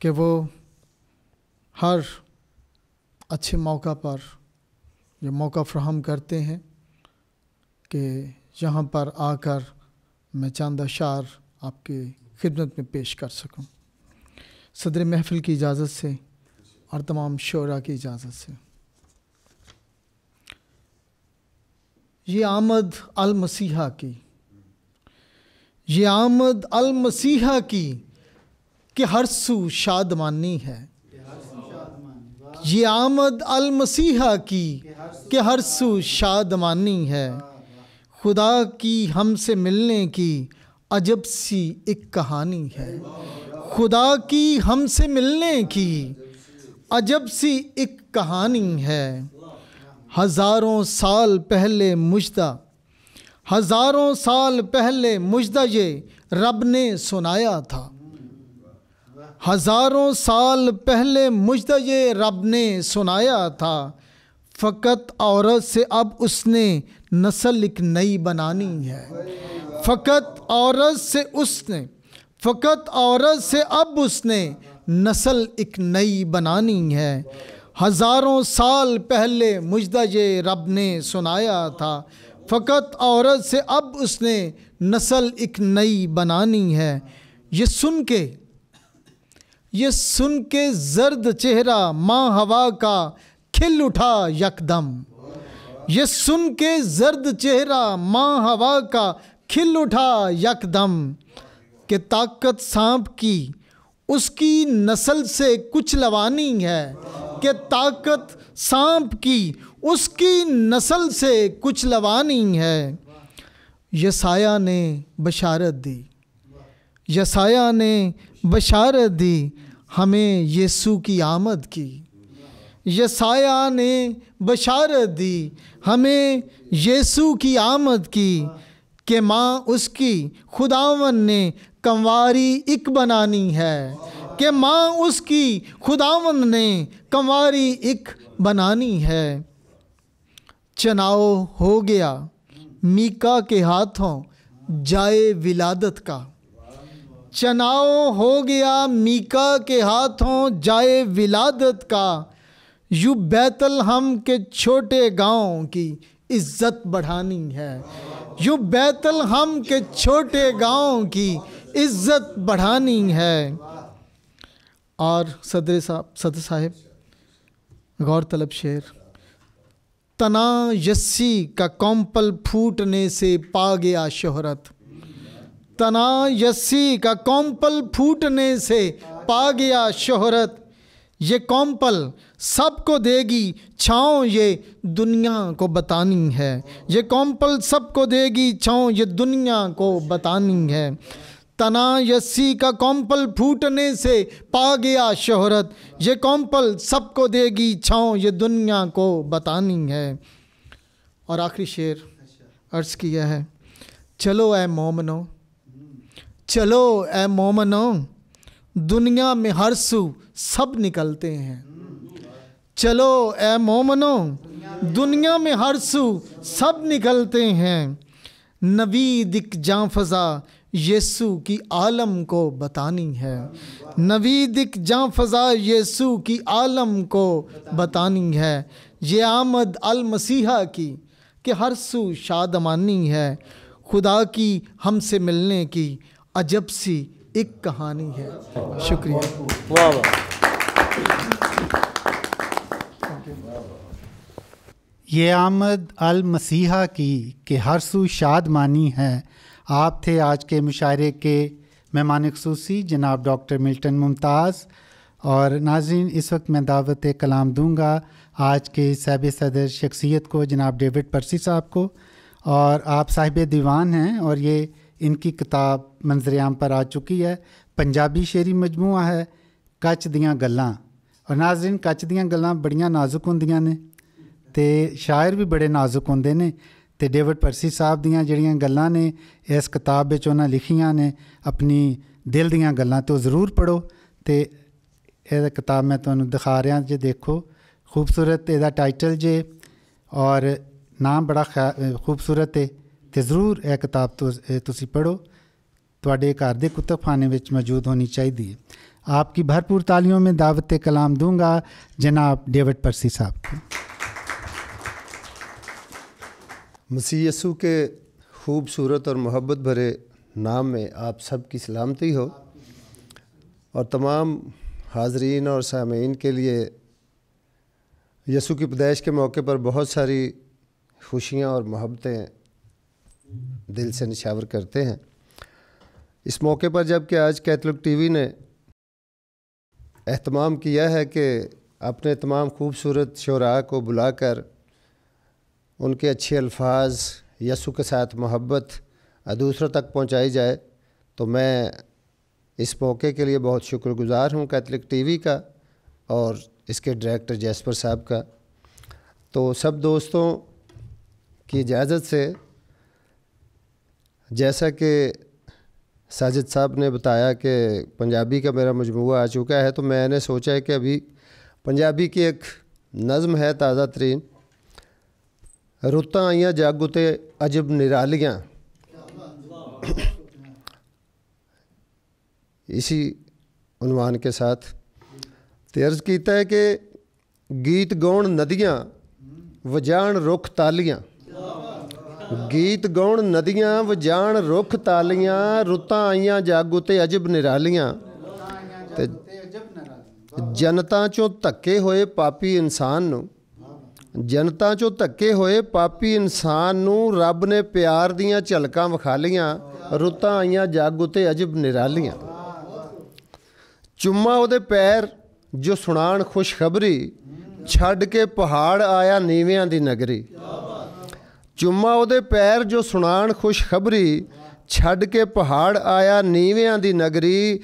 कि वो हर अच्छे मौका पर जो मौका फ्राहम करते हैं कि यहाँ पर आकर मैं चंद अशार आपके खिदमत में पेश कर सकूँ सदर महफिल की इजाज़त से और तमाम शरा की इजाज़त से ये आमद अल मसीहा की ये आमद अल मसीहा की कि हर सू शादमानी है ये आमद अल मसीहा की कि हर सू शादमानी है खुदा की हमसे मिलने की अजब सी एक कहानी है खुदा की हमसे मिलने की अजब सी एक कहानी है हज़ारों साल पहले मुजदा हज़ारों साल पहले मुजदा ये रब ने सुनाया था हज़ारों साल पहले मुजदा ये रब ने सुनाया था फ़कत औरत से अब उसने नस्ल एक नई बनानी है फ़कत औरत से उसने फ़कत औरत से अब उसने नस्ल एक नई बनानी है हज़ारों साल पहले मुजदा ये रब ने सुनाया था फ़कत औरत से अब उसने नस्ल एक नई बनानी है ये सुन के ये सुन के जर्द चेहरा माँ हवा का खिल उठा यकदम ये सुन के जर्द चेहरा माँ हवा का खिल उठा यकदम कि ताकत सांप की उसकी नस्ल से कुछ लवानी है कि ताकत सांप की उसकी नस्ल से कुछ लवानी है यसाया ने बशारत दी यसाया ने बशारत दी हमें यीशु की आमद की यसाया ने बशारत दी हमें यीशु की आमद की कि माँ उसकी खुदावन ने कंवारी इक बनानी है कि माँ उसकी खुदावन ने कंवारी इक बनानी है चनाव हो गया मीका के हाथों जाए विलादत का चनाओ हो गया मीका के हाथों जाए विलादत का यू बैतल हम के छोटे गांव की इज्जत बढ़ानी है यू बैतल हम के छोटे गांव की इज्जत बढ़ानी है और सदर साहब सदर साहेब गौर तलब शेर तना यस्सी का कॉम्पल फूटने से पा गया शोहरत तना यस्सी का कॉम्पल फूटने से पा गया शोहरत ये कॉम्पल सबको देगी छाओ ये दुनिया को बतानी है ये कॉम्पल सबको देगी छाओ ये दुनिया को बतानी है यस्सी का कॉम्पल फूटने से पा गया शोहरत ये कॉम्पल सबको देगी छाँव ये दुनिया को बतानी है और आखिरी शेर अर्ज किया है चलो ए मोमनो चलो ए मोमनो दुनिया में हर सु सब निकलते हैं चलो ए मोमनो दुनिया में हर सु सब निकलते हैं नवीद इक जाफजा यीशु की आलम को बतानी है नवीदिक जहाँ फ़ज़ा यसु की आलम को बतानी है ये आमद अल मसीहा की कि हर सु शादमानी है खुदा की हमसे मिलने की अजब सी एक कहानी है शुक्रिया वाह वाह ये आमद अल मसीहा की कि हर सू शादमानी है आप थे आज के मुशायरे के मेहमान खसूसी जनाब डॉक्टर मिल्टन मुमताज़ और नाजरीन इस वक्त मैं दावत कलाम दूंगा आज के साहब सदर शख्सियत को जनाब डेविड परसी साहब को और आप साहिब दीवान हैं और ये इनकी किताब मंजरियाम पर आ चुकी है पंजाबी शेरी मजमू है कच दियाँ गल् और नाजरीन कच दियाँ गल्लां बड़िया नाजुक होंदियाँ ने ते शायर भी बड़े नाजुक होंगे ने ਤੇ ਡੇਵਿਡ ਪਰਸੀ ਸਾਹਿਬ ਦੀਆਂ ਜਿਹੜੀਆਂ ਗੱਲਾਂ ਨੇ ਇਸ ਕਿਤਾਬ ਵਿੱਚ ਉਹਨਾਂ ਲਿਖੀਆਂ ਨੇ ਆਪਣੀ ਦਿਲ ਦੀਆਂ ਗੱਲਾਂ ਤੋਂ ਜ਼ਰੂਰ ਪੜੋ ਤੇ ਇਹ ਕਿਤਾਬ ਮੈਂ ਤੁਹਾਨੂੰ ਦਿਖਾ ਰਿਹਾ ਜੇ ਦੇਖੋ ਖੂਬਸੂਰਤ ਇਹਦਾ ਟਾਈਟਲ ਜੇ ਔਰ ਨਾਮ ਬੜਾ ਖੂਬਸੂਰਤ ਹੈ ਤੇ ਜ਼ਰੂਰ ਇਹ ਕਿਤਾਬ ਤੁਸੀਂ ਪੜੋ ਤੁਹਾਡੇ ਘਰ ਦੇ ਕੁਤਬਖਾਨੇ ਵਿੱਚ ਮੌਜੂਦ ਹੋਣੀ ਚਾਹੀਦੀ ਹੈ आपकी भरपूर तालियों में दावत कलाम दूंगा जनाब डेविड परसी साहब को मसीयसु यसू के खूबसूरत और मोहब्बत भरे नाम में आप सब की सलामती हो और तमाम हाजरीन और सामीन के लिए यसु की पैदाइश के मौके पर बहुत सारी खुशियाँ और मोहब्बतें दिल से निशावर करते हैं इस मौके पर जबकि आज कैथलिक टीवी ने अहतमाम किया है कि अपने तमाम खूबसूरत शरा को बुलाकर उनके अच्छे अल्फाज यसु के साथ मोहब्बत दूसरों तक पहुंचाई जाए तो मैं इस मौके के लिए बहुत शुक्रगुज़ार हूं कैथलिक टीवी का और इसके डायरेक्टर जैसपर साहब का तो सब दोस्तों की इजाज़त से जैसा कि साजिद साहब ने बताया कि पंजाबी का मेरा मजमू आ चुका है तो मैंने सोचा है कि अभी पंजाबी की एक नज़म है ताज़ा तरीन रुत्त आईया जग उ अजब निरालिया इसी अनुमान के साथ तर्ज किया कि गीत गाण नदियाँ वजाण रुख तालियाँ गीत गाण नदियाँ वजाण रुख तालिया रुत्त आईया जग उ अजब निरालिया जनता चो धक्के हुए पापी इंसान ਜਨਤਾ ਚੋਂ ਧੱਕੇ ਹੋਏ ਪਾਪੀ ਇਨਸਾਨ ਨੂੰ ਰੱਬ ਨੇ ਪਿਆਰ ਦੀਆਂ ਝਲਕਾਂ ਵਿਖਾ ਲੀਆਂ ਰੁੱਤਾਂ ਆਈਆਂ ਜਾਗ ਉਤੇ ਅਜਬ ਨਿਰਾਲੀਆਂ ਚੁੰਮਾ ਉਹਦੇ ਪੈਰ ਜੋ ਸੁਣਾਣ ਖੁਸ਼ਖਬਰੀ ਛੱਡ ਕੇ ਪਹਾੜ ਆਇਆ ਨੀਵਿਆਂ ਦੀ ਨਗਰੀ ਚੁੰਮਾ ਉਹਦੇ ਪੈਰ ਜੋ ਸੁਣਾਣ ਖੁਸ਼ਖਬਰੀ ਛੱਡ ਕੇ ਪਹਾੜ ਆਇਆ ਨੀਵਿਆਂ ਦੀ ਨਗਰੀ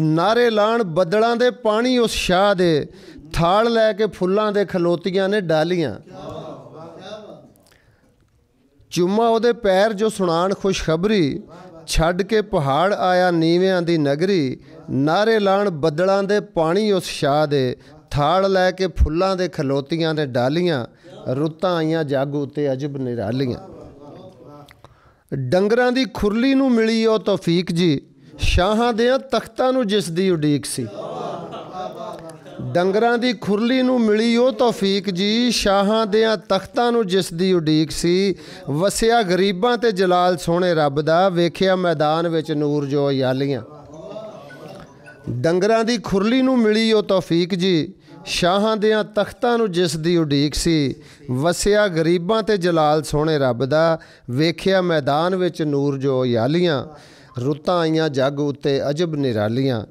ਨਾਰੇ ਲਾਣ ਬੱਦਲਾਂ ਦੇ ਪਾਣੀ ਉਸ ਸ਼ਾਹ ਦੇ ਥਾਲ ਲੈ ਕੇ ਫੁੱਲਾਂ ਦੇ ਖਲੋਤੀਆਂ ਨੇ ਡਾਲੀਆਂ ਚੁੰਮਾ ਉਹਦੇ ਪੈਰ ਜੋ ਸੁਣਾਣ ਖੁਸ਼ਖਬਰੀ ਛੱਡ ਕੇ ਪਹਾੜ ਆਇਆ ਨੀਵਿਆਂ ਦੀ ਨਗਰੀ ਨਾਰੇ ਲਾਣ ਬੱਦਲਾਂ ਦੇ ਪਾਣੀ ਉਸ ਸ਼ਾਹ ਦੇ ਥਾਲ ਲੈ ਕੇ ਫੁੱਲਾਂ ਦੇ ਖਲੋਤੀਆਂ ਨੇ ਡਾਲੀਆਂ ਰੁੱਤਾਂ ਆਈਆਂ ਜਾਗੂ ਤੇ ਅਜਬ ਨਿਰਾਲੀਆਂ ਡੰਗਰਾਂ ਦੀ ਖੁਰਲੀ ਨੂੰ ਮਿਲੀ ਉਹ ਤੌਫੀਕ ਜੀ ਸ਼ਾਹਾਂ ਦੇ ਤਖਤਾਂ ਨੂੰ ਜਿਸ ਦੀ ਉਡੀਕ ਸੀ ਡੰਗਰਾਂ ਦੀ ਖੁਰਲੀ ਨੂੰ ਮਿਲੀ ਉਹ ਤੌਫੀਕ ਜੀ ਸ਼ਾਹਾਂ ਦੇ ਤਖਤਾਂ ਨੂੰ ਜਿਸ ਦੀ ਉਡੀਕ ਸੀ ਵਸਿਆ ਗਰੀਬਾਂ ਤੇ ਜਲਾਲ ਸੋਹਣੇ ਰੱਬ ਦਾ ਵੇਖਿਆ ਮੈਦਾਨ ਵਿੱਚ ਨੂਰ ਜੋ ਯਾਲੀਆਂ ਡੰਗਰਾਂ ਦੀ ਖੁਰਲੀ ਨੂੰ ਮਿਲੀ ਉਹ ਤੌਫੀਕ ਜੀ ਸ਼ਾਹਾਂ ਦੇ ਤਖਤਾਂ ਨੂੰ ਜਿਸ ਦੀ ਉਡੀਕ ਸੀ ਵਸਿਆ ਗਰੀਬਾਂ ਤੇ ਜਲਾਲ ਸੋਹਣੇ ਰੱਬ ਦਾ ਵੇਖਿਆ ਮੈਦਾਨ ਵਿੱਚ ਨੂਰ ਜੋ ਯਾਲੀਆਂ ਰੁੱਤਾਂ ਆਈਆਂ ਜੱਗ ਉੱਤੇ ਅਜਬ ਨਿਰਾਲੀਆਂ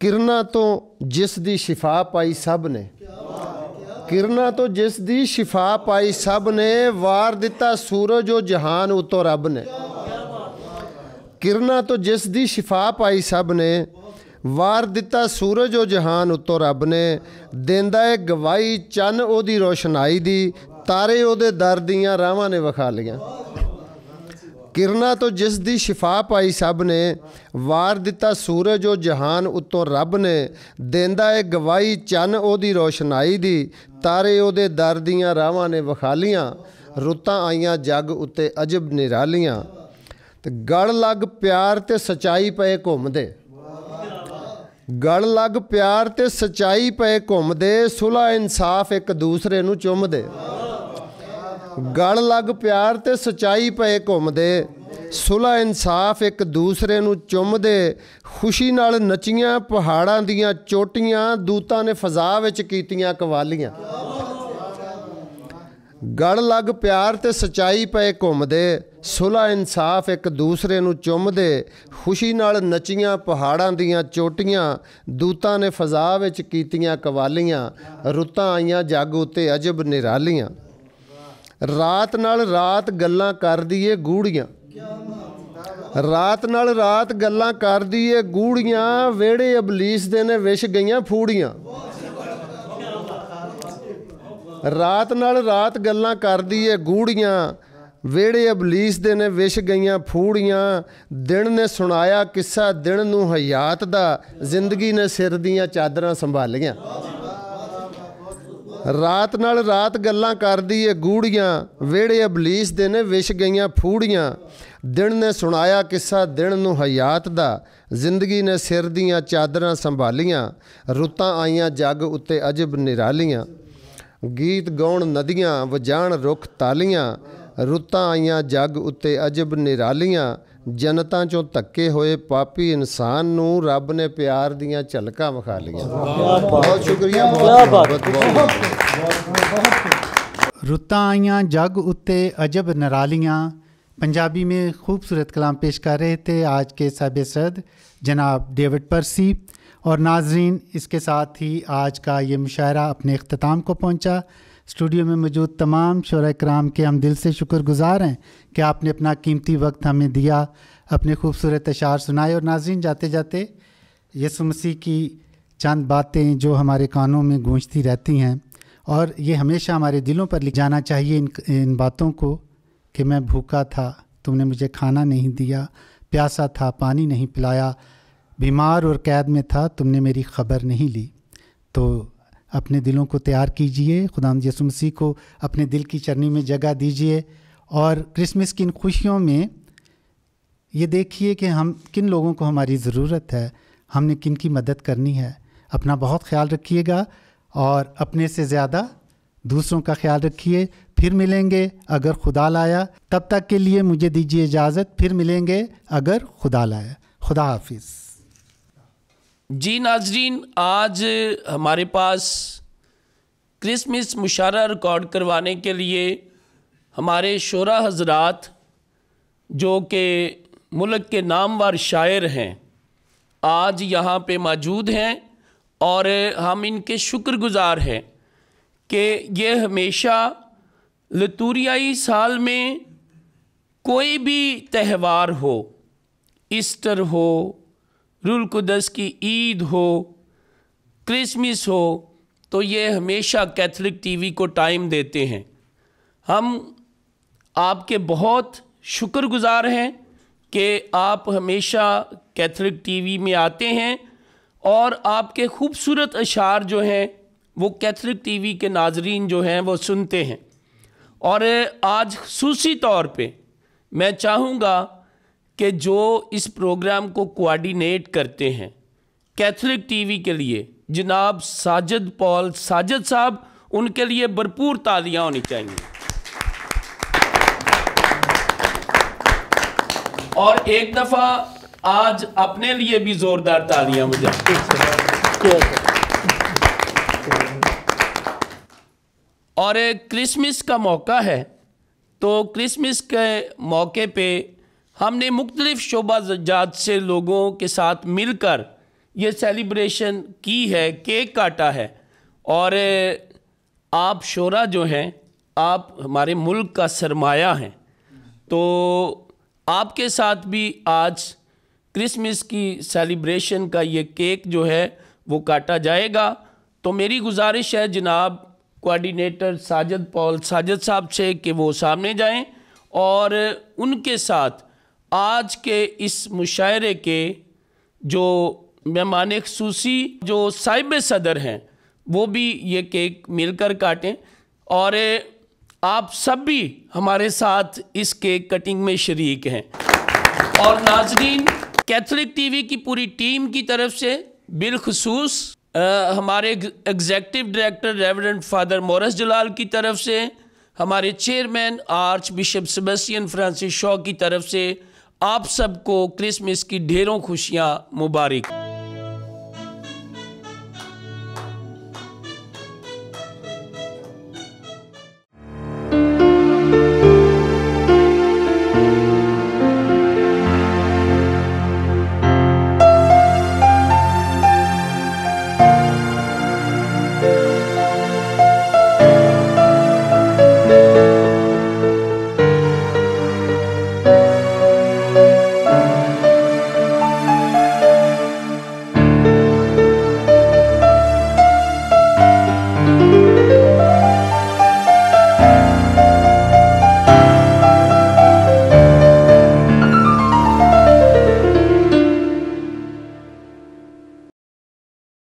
ਕਿਰਨਾ ਤੋਂ ਜਿਸ ਦੀ ਸ਼ਿਫਾ ਪਾਈ ਸਭ ਨੇ ਕਿਰਨਾ ਤੋਂ ਜਿਸ ਦੀ ਸ਼ਿਫਾ ਪਾਈ ਸਭ ਨੇ ਵਾਰ ਦਿੱਤਾ ਸੂਰਜ ਉਹ ਜਹਾਨ ਉਤੋਂ ਰੱਬ ਨੇ ਕਿਰਨਾ ਤੋਂ ਜਿਸ ਦੀ ਸ਼ਿਫਾ ਪਾਈ ਸਭ ਨੇ ਵਾਰ ਦਿੱਤਾ ਸੂਰਜ ਉਹ ਜਹਾਨ ਉਤੋਂ ਰੱਬ ਨੇ ਦਿੰਦਾ ਏ ਗਵਾਹੀ ਚੰਨ ਉਹਦੀ ਰੋਸ਼ਨਾਈ ਦੀ ਤਾਰੇ ਉਹਦੇ ਦਰ ਦੀਆਂ ਰਾਵਾਂ ਨੇ ਵਿਖਾ ਲੀਆਂ ਕਿਰਨਾ ਤੋਂ ਜਿਸ ਦੀ ਸ਼ਿਫਾ ਪਾਈ ਸਭ ਨੇ ਵਾਰ ਦਿੱਤਾ ਸੂਰਜ ਉਹ ਜਹਾਨ ਉਤੋਂ ਰੱਬ ਨੇ ਦਿੰਦਾ ਏ ਗਵਾਹੀ ਚੰਨ ਉਹਦੀ ਰੋਸ਼ਨਾਈ ਦੀ ਤਾਰੇ ਉਹਦੇ ਦਰ ਦੀਆਂ ਰਾਵਾਂ ਨੇ ਵਖਾਲੀਆਂ ਰੁੱਤਾਂ ਆਈਆਂ ਜੱਗ ਉੱਤੇ ਅਜਬ ਨਿਰਾਲੀਆਂ ਤੇ ਗੜ ਲੱਗ ਪਿਆਰ ਤੇ ਸਚਾਈ ਪਏ ਘੁੰਮਦੇ ਗੜ ਲੱਗ ਪਿਆਰ ਤੇ ਸਚਾਈ ਪਏ ਘੁੰਮਦੇ ਸੁਲਾ ਇਨਸਾਫ ਇੱਕ ਦੂਸਰੇ ਨੂੰ ਚੁੰਮਦੇ ਵਾਹ ਗਲ ਲੱਗ ਪਿਆਰ ਤੇ ਸਚਾਈ ਪਏ ਘੁੰਮਦੇ ਸੁਲਾ ਇਨਸਾਫ ਇੱਕ ਦੂਸਰੇ ਨੂੰ ਚੁੰਮਦੇ ਖੁਸ਼ੀ ਨਾਲ ਨੱਚੀਆਂ ਪਹਾੜਾਂ ਦੀਆਂ ਚੋਟੀਆਂ ਦੂਤਾਂ ਨੇ ਫਜ਼ਾ ਵਿੱਚ ਕੀਤੀਆਂ ਕਵਾਲੀਆਂ ਗੜ ਲੱਗ ਪਿਆਰ ਤੇ ਸਚਾਈ ਪਏ ਘੁੰਮਦੇ ਸੁਲਾ ਇਨਸਾਫ ਇੱਕ ਦੂਸਰੇ ਨੂੰ ਚੁੰਮਦੇ ਖੁਸ਼ੀ ਨਾਲ ਨੱਚੀਆਂ ਪਹਾੜਾਂ ਦੀਆਂ ਚੋਟੀਆਂ ਦੂਤਾਂ ਨੇ ਫਜ਼ਾ ਵਿੱਚ ਕੀਤੀਆਂ ਕਵਾਲੀਆਂ ਰੁੱਤਾਂ ਆਈਆਂ ਜਾਗ ਉਤੇ ਅਜਬ ਨਿਰਾਲੀਆਂ ਰਾਤ ਨਾਲ ਰਾਤ ਗੱਲਾਂ ਕਰਦੀ ਏ ਗੂੜੀਆਂ ਰਾਤ ਨਾਲ ਰਾਤ ਗੱਲਾਂ ਕਰਦੀ ਏ ਗੂੜੀਆਂ ਵੇੜੇ ਅਬਲੀਸ ਦੇ ਨੇ ਵਿਸ਼ ਗਈਆਂ ਫੂੜੀਆਂ ਰਾਤ ਨਾਲ ਰਾਤ ਗੱਲਾਂ ਕਰਦੀ ਏ ਗੂੜੀਆਂ ਵੇੜੇ ਅਬਲੀਸ ਦੇ ਨੇ ਵਿਸ਼ ਗਈਆਂ ਫੂੜੀਆਂ ਦਿਨ ਨੇ ਸੁਣਾਇਆ ਕਿੱਸਾ ਦਿਨ ਨੂੰ ਹਯਾਤ ਦਾ ਜ਼ਿੰਦਗੀ ਨੇ ਸਿਰ ਦੀਆਂ ਚਾਦਰਾਂ ਸੰਭਾਲੀਆਂ ਰਾਤ ਨਾਲ ਰਾਤ ਗੱਲਾਂ ਕਰਦੀ ਏ ਗੂੜੀਆਂ ਵੇੜੇ ਅਬਲੀਸ ਦੇ ਨੇ ਵਿਛ ਗਈਆਂ ਫੂੜੀਆਂ ਦਿਨ ਨੇ ਸੁਣਾਇਆ ਕਿੱਸਾ ਦਿਨ ਨੂੰ ਹਯਾਤ ਦਾ ਜ਼ਿੰਦਗੀ ਨੇ ਸਿਰ ਦੀਆਂ ਚਾਦਰਾਂ ਸੰਭਾਲੀਆਂ ਰੁੱਤਾਂ ਆਈਆਂ ਜੱਗ ਉੱਤੇ ਅਜਬ ਨਿਰਾਲੀਆਂ ਗੀਤ ਗਾਉਣ ਨਦੀਆਂ ਵਜਾਣ ਰੁੱਖ ਤਾਲੀਆਂ ਰੁੱਤਾਂ ਆਈਆਂ ਜੱਗ ਉੱਤੇ ਅਜਬ ਨਿਰਾਲੀਆਂ जनता चो धक्के हुए पापी इंसान न रब ने प्यार दिया झलक विखा लिया बहुत शुक्रिया रुत्त आईया जग उत्ते अजब नरालियाँ पंजाबी में खूबसूरत कलाम पेश कर रहे थे आज के सब सद जनाब डेविड परसी और नाजरीन इसके साथ ही आज का ये मुशायरा अपने अख्ताम को पहुँचा स्टूडियो में मौजूद तमाम शरा कराम के हम दिल से शुक्रगुजार हैं कि आपने अपना कीमती वक्त हमें दिया अपने खूबसूरत अशार सुनाए और नाजिन जाते जाते यसु मसीह की चंद बातें जो हमारे कानों में गूंजती रहती हैं और ये हमेशा हमारे दिलों पर लिख जाना चाहिए इन इन बातों को कि मैं भूखा था तुमने मुझे खाना नहीं दिया प्यासा था पानी नहीं पिलाया बीमार और कैद में था तुमने मेरी खबर नहीं ली तो अपने दिलों को तैयार कीजिए खुदाम यसु मसीह को अपने दिल की चरनी में जगह दीजिए और क्रिसमस की इन खुशियों में ये देखिए कि हम किन लोगों को हमारी ज़रूरत है हमने किन की मदद करनी है अपना बहुत ख्याल रखिएगा और अपने से ज़्यादा दूसरों का ख्याल रखिए फिर मिलेंगे अगर खुदा लाया तब तक के लिए मुझे दीजिए इजाज़त फिर मिलेंगे अगर खुदा लाया खुदा हाफिज़ जी नाजरीन आज हमारे पास क्रिसमस मुशारा रिकॉर्ड करवाने के लिए हमारे शोरा हजरात जो कि मुल्क के नामवर शायर हैं आज यहाँ पे मौजूद हैं और हम इनके शुक्रगुज़ार हैं कि ये हमेशा लतूरियाई साल में कोई भी त्यौहार हो ईस्टर हो रुलकुदस की ईद हो क्रिसमस हो तो ये हमेशा कैथलिक टीवी को टाइम देते हैं हम आपके बहुत शुक्रगुजार हैं कि आप हमेशा कैथलिक टीवी में आते हैं और आपके खूबसूरत अशार जो हैं वो कैथलिक टीवी के नाजरीन जो हैं वो सुनते हैं और आज खूसी तौर पे मैं चाहूँगा कि जो इस प्रोग्राम को कोऑर्डिनेट करते हैं कैथलिक टीवी के लिए जनाब साजिद पॉल साजिद साहब उनके लिए भरपूर तालियां होनी चाहिए और एक दफा आज अपने लिए भी जोरदार तालियां मुझे और क्रिसमस का मौका है तो क्रिसमस के मौके पे हमने मुख्तलिफ़ शोबा जात से लोगों के साथ मिलकर ये सेलिब्रेशन की है केक काटा है और आप शोरा जो हैं आप हमारे मुल्क का सरमाया हैं तो आपके साथ भी आज क्रिसमस की सेलिब्रेशन का ये केक जो है वो काटा जाएगा तो मेरी गुजारिश है जनाब कोऑर्डिनेटर साजद पॉल साजद साहब से कि वो सामने जाएं और उनके साथ आज के इस मुशायरे के जो मेहमान खसूसी जो साहिब सदर हैं वो भी ये केक मिलकर काटें और आप सब भी हमारे साथ इस केक कटिंग में शरीक हैं और नाजरीन कैथलिक टीवी की पूरी टीम की तरफ से बिलखसूस हमारे executive director reverend father Morris Jalal की तरफ से हमारे chairman archbishop Sebastian Francis Shaw की तरफ से आप सबको क्रिसमस की ढेरों खुशियाँ मुबारक